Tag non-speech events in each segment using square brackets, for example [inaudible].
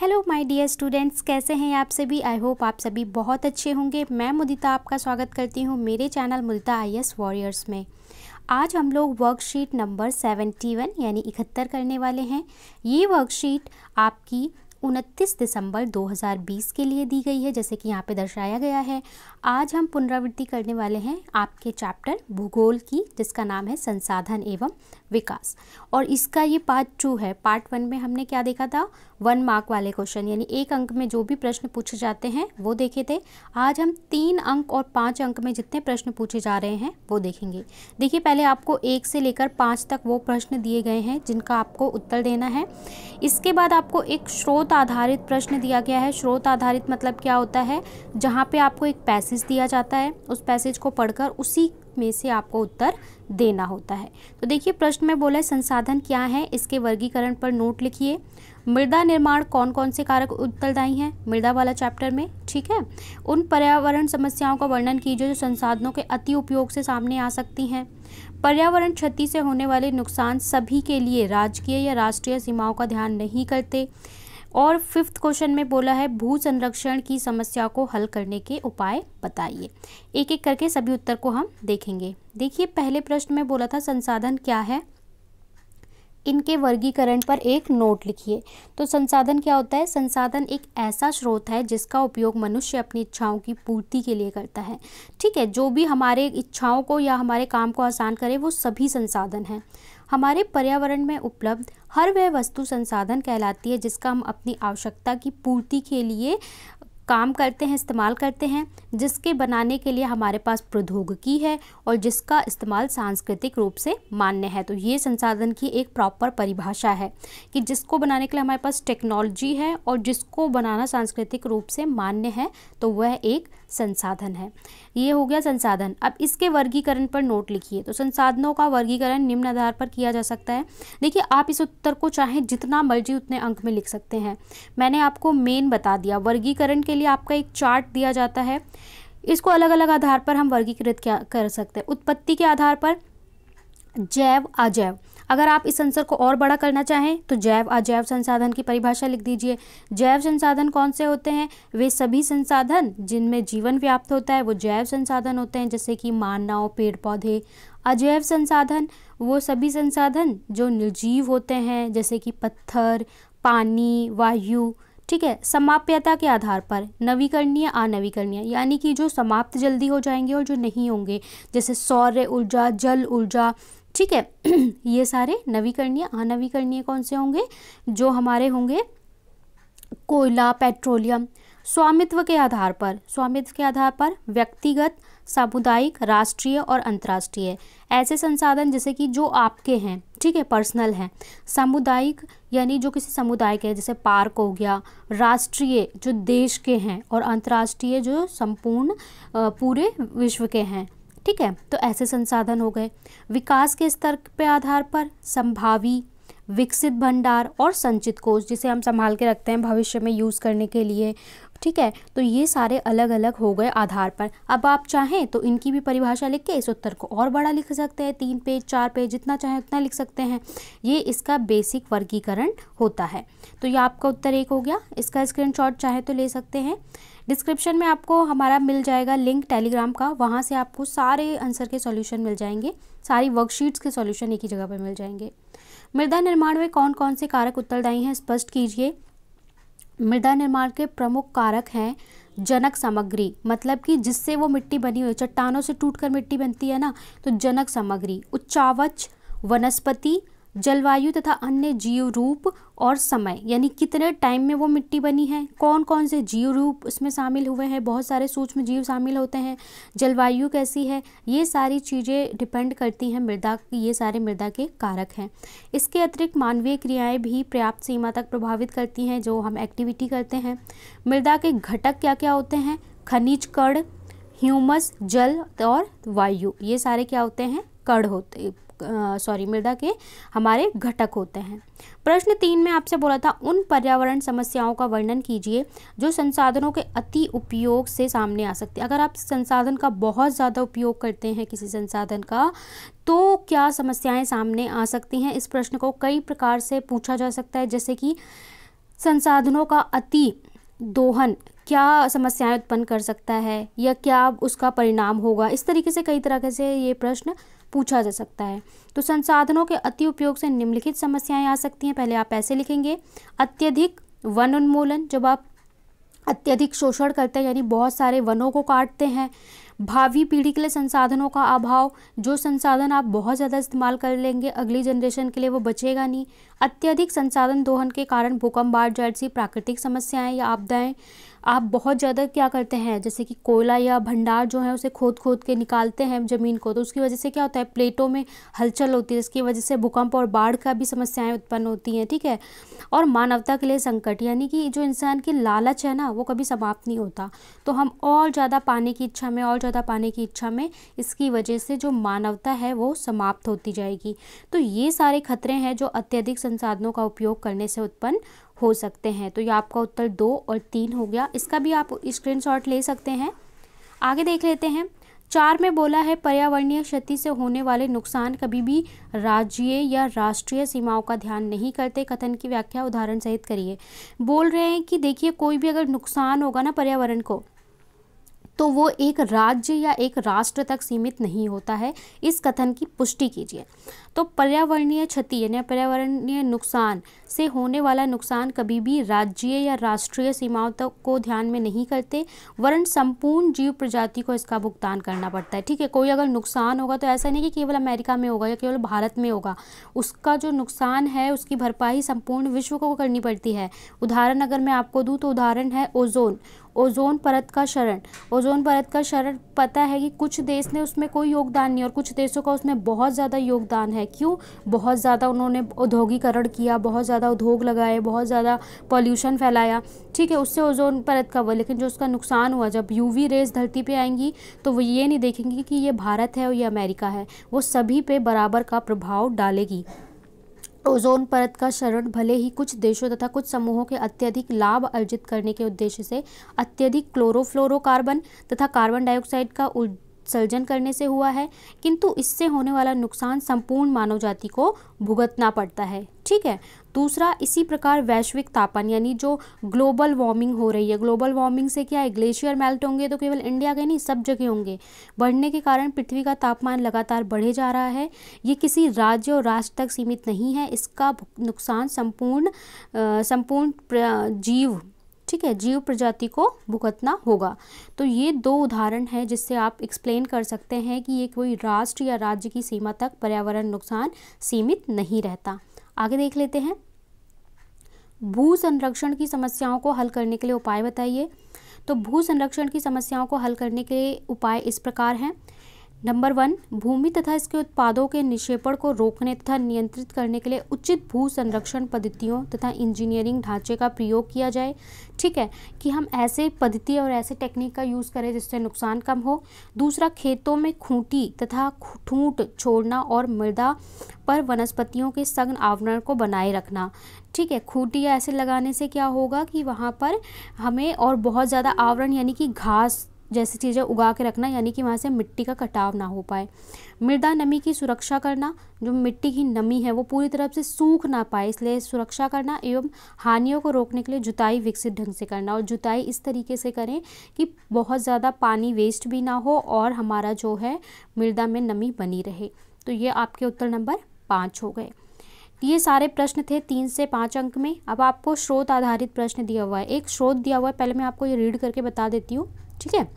hello my dear students कैसे हैं आप सभी आई होप आप सभी बहुत अच्छे होंगे मैं मुदिता आपका स्वागत करती हूं मेरे चैनल मुदिता एस वॉरियर्स में आज हम लोग वर्कशीट नंबर सेवेंटी वन यानी इकहत्तर करने वाले हैं ये वर्कशीट आपकी 29 दिसंबर 2020 के लिए दी गई है जैसे कि यहाँ पे दर्शाया गया है आज हम पुनरावृत्ति करने वाले हैं आपके चैप्टर भूगोल की जिसका नाम है संसाधन एवं विकास और इसका ये पार्ट टू है पार्ट वन में हमने क्या देखा था वन मार्क वाले क्वेश्चन यानी एक अंक में जो भी प्रश्न पूछे जाते हैं वो देखे थे आज हम तीन अंक और पाँच अंक में जितने प्रश्न पूछे जा रहे हैं वो देखेंगे देखिए पहले आपको एक से लेकर पाँच तक वो प्रश्न दिए गए हैं जिनका आपको उत्तर देना है इसके बाद आपको एक स्रोत स्रोत आधारित प्रश्न दिया गया है स्रोत आधारित मतलब क्या होता है जहाँ पे आपको एक पैसेज दिया जाता है उस पैसेज को पढ़कर उसी में से आपको उत्तर देना होता है तो देखिए प्रश्न में बोला है संसाधन क्या है इसके वर्गीकरण पर नोट लिखिए मृदा निर्माण कौन कौन से कारक उत्तरदायी हैं मृदा वाला चैप्टर में ठीक है उन पर्यावरण समस्याओं का वर्णन कीजिए जो संसाधनों के अति उपयोग से सामने आ सकती हैं पर्यावरण क्षति से होने वाले नुकसान सभी के लिए राजकीय या राष्ट्रीय सीमाओं का ध्यान नहीं करते और फिफ्थ क्वेश्चन में बोला है भू संरक्षण की समस्या को हल करने के उपाय बताइए एक एक करके सभी उत्तर को हम देखेंगे देखिए पहले प्रश्न में बोला था संसाधन क्या है इनके वर्गीकरण पर एक नोट लिखिए तो संसाधन क्या होता है संसाधन एक ऐसा स्रोत है जिसका उपयोग मनुष्य अपनी इच्छाओं की पूर्ति के लिए करता है ठीक है जो भी हमारे इच्छाओं को या हमारे काम को आसान करे वो सभी संसाधन हैं हमारे पर्यावरण में उपलब्ध हर वह वस्तु संसाधन कहलाती है जिसका हम अपनी आवश्यकता की पूर्ति के लिए काम करते हैं इस्तेमाल करते हैं जिसके बनाने के लिए हमारे पास प्रौद्योगिकी है और जिसका इस्तेमाल सांस्कृतिक रूप से मान्य है तो ये संसाधन की एक प्रॉपर परिभाषा है कि जिसको बनाने के लिए हमारे पास टेक्नोलॉजी है और जिसको बनाना सांस्कृतिक रूप से मान्य है तो वह एक संसाधन है ये हो गया संसाधन अब इसके वर्गीकरण पर नोट लिखिए तो संसाधनों का वर्गीकरण निम्न आधार पर किया जा सकता है देखिए आप इस उत्तर को चाहे जितना मर्जी उतने अंक में लिख सकते हैं मैंने आपको मेन बता दिया वर्गीकरण के लिए आपका एक चार्ट दिया जाता है इसको अलग अलग आधार पर हम वर्गीकृत कर सकते हैं उत्पत्ति के आधार पर जैव अजैव अगर आप इस आंसर को और बड़ा करना चाहें तो जैव अजैव संसाधन की परिभाषा लिख दीजिए जैव संसाधन कौन से होते हैं वे सभी संसाधन जिनमें जीवन व्याप्त होता है वो जैव संसाधन होते हैं जैसे कि मानव पेड़ पौधे अजैव संसाधन वो सभी संसाधन जो निर्जीव होते हैं जैसे कि पत्थर पानी वायु ठीक है समाप्यता के आधार पर नवीकरणीय अनवीकरणीय यानी कि जो समाप्त जल्दी हो जाएंगे और जो नहीं होंगे जैसे सौर्य ऊर्जा जल ऊर्जा ठीक है [clears throat] ये सारे नवीकरणीय अनवीकरणीय कौन से होंगे जो हमारे होंगे कोयला पेट्रोलियम स्वामित्व के आधार पर स्वामित्व के आधार पर व्यक्तिगत सामुदायिक राष्ट्रीय और अंतर्राष्ट्रीय ऐसे संसाधन जैसे कि जो आपके हैं ठीक है पर्सनल हैं सामुदायिक यानी जो किसी समुदाय के हैं जैसे पार्क हो गया राष्ट्रीय जो देश के हैं और अंतर्राष्ट्रीय जो संपूर्ण पूरे विश्व के हैं ठीक है तो ऐसे संसाधन हो गए विकास के स्तर पे आधार पर संभावी विकसित भंडार और संचित कोष जिसे हम संभाल के रखते हैं भविष्य में यूज़ करने के लिए ठीक है तो ये सारे अलग अलग हो गए आधार पर अब आप चाहें तो इनकी भी परिभाषा लिख के इस उत्तर को और बड़ा लिख सकते हैं तीन पेज चार पेज जितना चाहें उतना लिख सकते हैं ये इसका बेसिक वर्गीकरण होता है तो ये आपका उत्तर एक हो गया इसका स्क्रीन चाहे तो ले सकते हैं डिस्क्रिप्शन में आपको हमारा मिल जाएगा लिंक टेलीग्राम का वहाँ से आपको सारे आंसर के सॉल्यूशन मिल जाएंगे सारी वर्कशीट्स के सॉल्यूशन एक ही जगह पर मिल जाएंगे मृदा निर्माण में कौन कौन से कारक उत्तरदायी हैं स्पष्ट कीजिए मृदा निर्माण के प्रमुख कारक हैं जनक सामग्री मतलब कि जिससे वो मिट्टी बनी हुई चट्टानों से टूटकर मिट्टी बनती है ना तो जनक सामग्री उच्चावच वनस्पति जलवायु तथा अन्य जीव रूप और समय यानी कितने टाइम में वो मिट्टी बनी है कौन कौन से जीव रूप उसमें शामिल हुए हैं बहुत सारे सूक्ष्म जीव शामिल होते हैं जलवायु कैसी है ये सारी चीज़ें डिपेंड करती हैं मृदा ये सारे मृदा के कारक हैं इसके अतिरिक्त मानवीय क्रियाएं भी पर्याप्त सीमा तक प्रभावित करती हैं जो हम एक्टिविटी करते हैं मृदा के घटक क्या क्या होते हैं खनिज कड़ ह्यूमस जल और वायु ये सारे क्या होते हैं कड़ होते सॉरी मृदा के हमारे घटक होते हैं प्रश्न तीन में आपसे बोला था उन पर्यावरण समस्याओं का वर्णन कीजिए जो संसाधनों के अति उपयोग से सामने आ सकते हैं अगर आप संसाधन का बहुत ज़्यादा उपयोग करते हैं किसी संसाधन का तो क्या समस्याएं सामने आ सकती हैं इस प्रश्न को कई प्रकार से पूछा जा सकता है जैसे कि संसाधनों का अति दोहन क्या समस्याएं उत्पन्न कर सकता है या क्या उसका परिणाम होगा इस तरीके से कई तरह से ये प्रश्न पूछा जा सकता है तो संसाधनों के अति उपयोग से निम्नलिखित समस्याएं आ सकती हैं पहले आप ऐसे लिखेंगे अत्यधिक वन उन्मूलन जब आप अत्यधिक शोषण करते हैं यानी बहुत सारे वनों को काटते हैं भावी पीढ़ी के लिए संसाधनों का अभाव जो संसाधन आप बहुत ज़्यादा इस्तेमाल कर लेंगे अगली जनरेशन के लिए वो बचेगा नहीं अत्यधिक संसाधन दोहन के कारण भूकंप बाढ़ जैसी प्राकृतिक समस्याएं या आपदाएं आप बहुत ज़्यादा क्या करते हैं जैसे कि कोयला या भंडार जो है उसे खोद खोद के निकालते हैं ज़मीन को तो उसकी वजह से क्या होता है प्लेटों में हलचल होती है जिसकी वजह से भूकंप और बाढ़ का भी समस्याएं उत्पन्न होती हैं ठीक है और मानवता के लिए संकट यानी कि जो इंसान की लालच है ना वो कभी समाप्त नहीं होता तो हम और ज़्यादा पाने की इच्छा में और ज़्यादा पाने की इच्छा में इसकी वजह से जो मानवता है वो समाप्त होती जाएगी तो ये सारे खतरे हैं जो अत्यधिक संसाधनों का उपयोग करने से उत्पन्न हो सकते हैं तो ये आपका उत्तर दो और तीन हो गया इसका भी आप स्क्रीनशॉट ले सकते हैं आगे देख लेते हैं चार में बोला है पर्यावरणीय क्षति से होने वाले नुकसान कभी भी राज्य या राष्ट्रीय सीमाओं का ध्यान नहीं करते कथन की व्याख्या उदाहरण सहित करिए बोल रहे हैं कि देखिए कोई भी अगर नुकसान होगा ना पर्यावरण को तो वो एक राज्य या एक राष्ट्र तक सीमित नहीं होता है इस कथन की पुष्टि कीजिए तो पर्यावरणीय क्षति यानी पर्यावरणीय नुकसान से होने वाला नुकसान कभी भी राज्य या राष्ट्रीय सीमाओं तक को ध्यान में नहीं करते वरन संपूर्ण जीव प्रजाति को इसका भुगतान करना पड़ता है ठीक है कोई अगर नुकसान होगा तो ऐसा नहीं कि केवल अमेरिका में होगा या केवल भारत में होगा उसका जो नुकसान है उसकी भरपाई संपूर्ण विश्व को करनी पड़ती है उदाहरण अगर मैं आपको दूँ तो उदाहरण है ओजोन ओजोन परत का शरण ओजोन परत का शरण पता है कि कुछ देश ने उसमें कोई योगदान नहीं और कुछ देशों का उसमें बहुत ज़्यादा योगदान है क्यों बहुत ज़्यादा उन्होंने औद्योगिकरण किया बहुत ज़्यादा उद्योग लगाए बहुत ज़्यादा पॉल्यूशन फैलाया ठीक है उससे ओजोन परत का हुआ लेकिन जो उसका नुकसान हुआ जब वी रेज धरती पर आएंगी तो वो ये नहीं देखेंगी कि ये भारत है और ये अमेरिका है वो सभी पे बराबर का प्रभाव डालेगी ओजोन परत का शरण भले ही कुछ देशों तथा कुछ समूहों के अत्यधिक लाभ अर्जित करने के उद्देश्य से अत्यधिक क्लोरोफ्लोरोकार्बन तथा कार्बन डाइऑक्साइड का उत्सर्जन करने से हुआ है किंतु इससे होने वाला नुकसान संपूर्ण मानव जाति को भुगतना पड़ता है ठीक है दूसरा इसी प्रकार वैश्विक तापन यानी जो ग्लोबल वार्मिंग हो रही है ग्लोबल वार्मिंग से क्या है ग्लेशियर मेल्ट होंगे तो केवल इंडिया के नहीं सब जगह होंगे बढ़ने के कारण पृथ्वी का तापमान लगातार बढ़े जा रहा है ये किसी राज्य और राष्ट्र तक सीमित नहीं है इसका नुकसान संपूर्ण संपूर्ण जीव ठीक है जीव प्रजाति को भुगतना होगा तो ये दो उदाहरण हैं जिससे आप एक्सप्लेन कर सकते हैं कि ये कोई राष्ट्र या राज्य की सीमा तक पर्यावरण नुकसान सीमित नहीं रहता आगे देख लेते हैं भू संरक्षण की समस्याओं को हल करने के लिए उपाय बताइए तो भू संरक्षण की समस्याओं को हल करने के उपाय इस प्रकार हैं नंबर वन भूमि तथा इसके उत्पादों के निक्षेपण को रोकने तथा नियंत्रित करने के लिए उचित भू संरक्षण पद्धतियों तथा इंजीनियरिंग ढांचे का प्रयोग किया जाए ठीक है कि हम ऐसे पद्धति और ऐसे टेक्निक का यूज़ करें जिससे नुकसान कम हो दूसरा खेतों में खूंटी तथा ठूंट छोड़ना और मृदा पर वनस्पतियों के सघन आवरण को बनाए रखना ठीक है खूंटी ऐसे लगाने से क्या होगा कि वहाँ पर हमें और बहुत ज़्यादा आवरण यानी कि घास जैसी चीज़ें उगा के रखना यानी कि वहाँ से मिट्टी का कटाव ना हो पाए मृदा नमी की सुरक्षा करना जो मिट्टी की नमी है वो पूरी तरफ से सूख ना पाए इसलिए सुरक्षा करना एवं हानियों को रोकने के लिए जुताई विकसित ढंग से करना और जुताई इस तरीके से करें कि बहुत ज़्यादा पानी वेस्ट भी ना हो और हमारा जो है मृदा में नमी बनी रहे तो ये आपके उत्तर नंबर पाँच हो गए ये सारे प्रश्न थे तीन से पाँच अंक में अब आपको स्रोत आधारित प्रश्न दिया हुआ है एक स्रोत दिया हुआ है पहले मैं आपको ये रीड करके बता देती हूँ ठीक है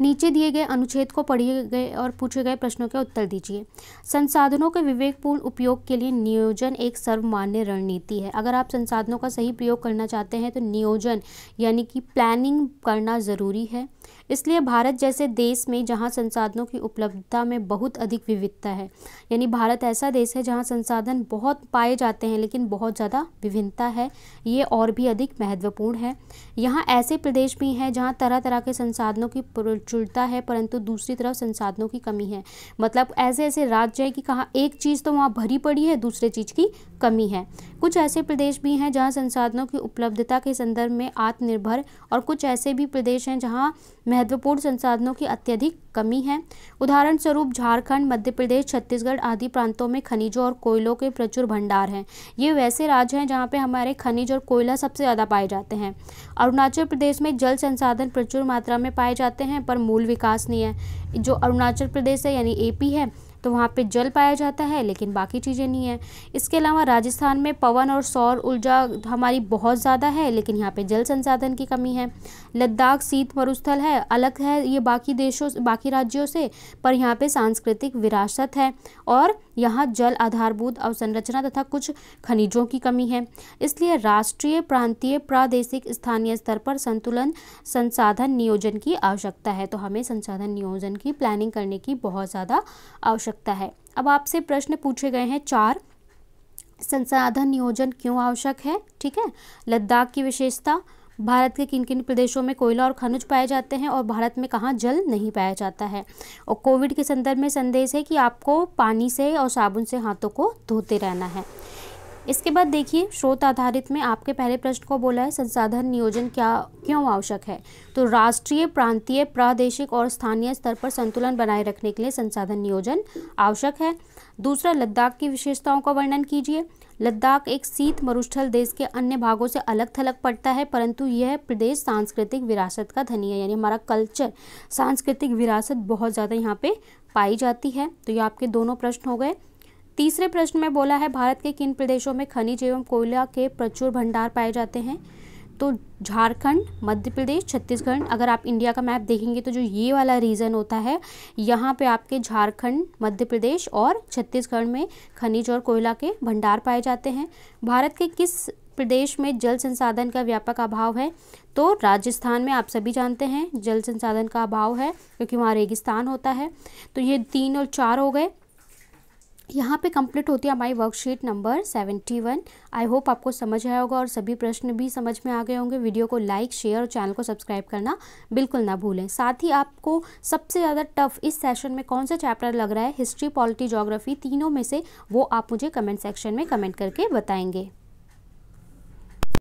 नीचे दिए गए अनुच्छेद को पढ़िए गए और पूछे गए प्रश्नों के उत्तर दीजिए संसाधनों के विवेकपूर्ण उपयोग के लिए नियोजन एक सर्वमान्य रणनीति है अगर आप संसाधनों का सही प्रयोग करना चाहते हैं तो नियोजन यानी कि प्लानिंग करना ज़रूरी है इसलिए भारत जैसे देश में जहाँ संसाधनों की उपलब्धता में बहुत अधिक विविधता है यानी भारत ऐसा देश है जहाँ संसाधन बहुत पाए जाते हैं लेकिन बहुत ज़्यादा विभिन्नता है ये और भी अधिक महत्वपूर्ण है यहाँ ऐसे प्रदेश भी हैं जहाँ तरह तरह के संसाधनों की प्रचुरता है परंतु दूसरी तरफ संसाधनों की कमी है मतलब ऐसे ऐसे राज्य है कि कहाँ एक चीज़ तो वहाँ भरी पड़ी है दूसरे चीज़ की कमी है कुछ ऐसे प्रदेश भी हैं जहाँ संसाधनों की उपलब्धता के संदर्भ में आत्मनिर्भर और कुछ ऐसे भी प्रदेश हैं जहाँ महत्वपूर्ण संसाधनों की अत्यधिक कमी है उदाहरण स्वरूप झारखंड मध्य प्रदेश छत्तीसगढ़ आदि प्रांतों में खनिजों और कोयलों के प्रचुर भंडार हैं ये वैसे राज्य हैं जहाँ पे हमारे खनिज और कोयला सबसे ज़्यादा पाए जाते हैं अरुणाचल प्रदेश में जल संसाधन प्रचुर मात्रा में पाए जाते हैं पर मूल विकास नहीं है जो अरुणाचल प्रदेश है यानी एपी है तो वहाँ पे जल पाया जाता है लेकिन बाकी चीज़ें नहीं है इसके अलावा राजस्थान में पवन और सौर ऊर्जा हमारी बहुत ज़्यादा है लेकिन यहाँ पे जल संसाधन की कमी है लद्दाख शीत मरुस्थल है अलग है ये बाकी देशों बाकी राज्यों से पर यहाँ पे सांस्कृतिक विरासत है और यहाँ जल आधारभूत अवसंरचना तथा कुछ खनिजों की कमी है इसलिए राष्ट्रीय प्रांतीय प्रादेशिक स्थानीय स्तर पर संतुलन संसाधन नियोजन की आवश्यकता है तो हमें संसाधन नियोजन की प्लानिंग करने की बहुत ज़्यादा आवश्यकता सकता है अब आपसे प्रश्न पूछे गए हैं चार संसाधन नियोजन क्यों आवश्यक है ठीक है लद्दाख की विशेषता भारत के किन किन प्रदेशों में कोयला और खनिज पाए जाते हैं और भारत में कहाँ जल नहीं पाया जाता है और कोविड के संदर्भ में संदेश है कि आपको पानी से और साबुन से हाथों को धोते रहना है इसके बाद देखिए स्रोत आधारित में आपके पहले प्रश्न को बोला है संसाधन नियोजन क्या क्यों आवश्यक है तो राष्ट्रीय प्रांतीय प्रादेशिक और स्थानीय स्तर पर संतुलन बनाए रखने के लिए संसाधन नियोजन आवश्यक है दूसरा लद्दाख की विशेषताओं का वर्णन कीजिए लद्दाख एक शीत मरुस्थल देश के अन्य भागों से अलग थलग पड़ता है परंतु यह प्रदेश सांस्कृतिक विरासत का धनी है यानी हमारा कल्चर सांस्कृतिक विरासत बहुत ज़्यादा यहाँ पे पाई जाती है तो ये आपके दोनों प्रश्न हो गए तीसरे प्रश्न में बोला है भारत के किन प्रदेशों में खनिज एवं कोयला के प्रचुर भंडार पाए जाते हैं तो झारखंड मध्य प्रदेश छत्तीसगढ़ अगर आप इंडिया का मैप देखेंगे तो जो ये वाला रीजन होता है यहाँ पे आपके झारखंड मध्य प्रदेश और छत्तीसगढ़ में खनिज और कोयला के भंडार पाए जाते हैं भारत के किस प्रदेश में जल संसाधन का व्यापक अभाव है तो राजस्थान में आप सभी जानते हैं जल संसाधन का अभाव है क्योंकि वहाँ रेगिस्तान होता है तो ये तीन और चार हो गए यहाँ पे कंप्लीट होती है हमारी worksheet number seventy one I hope आपको समझ आया होगा और सभी प्रश्न भी समझ में आ गए होंगे वीडियो को लाइक शेयर और चैनल को सब्सक्राइब करना बिल्कुल ना भूलें साथ ही आपको सबसे ज़्यादा टफ इस सेशन में कौन सा चैप्टर लग रहा है हिस्ट्री पॉलिटी जोग्राफी तीनों में से वो आप मुझे कमेंट सेक्शन में कमेंट करके बताएंगे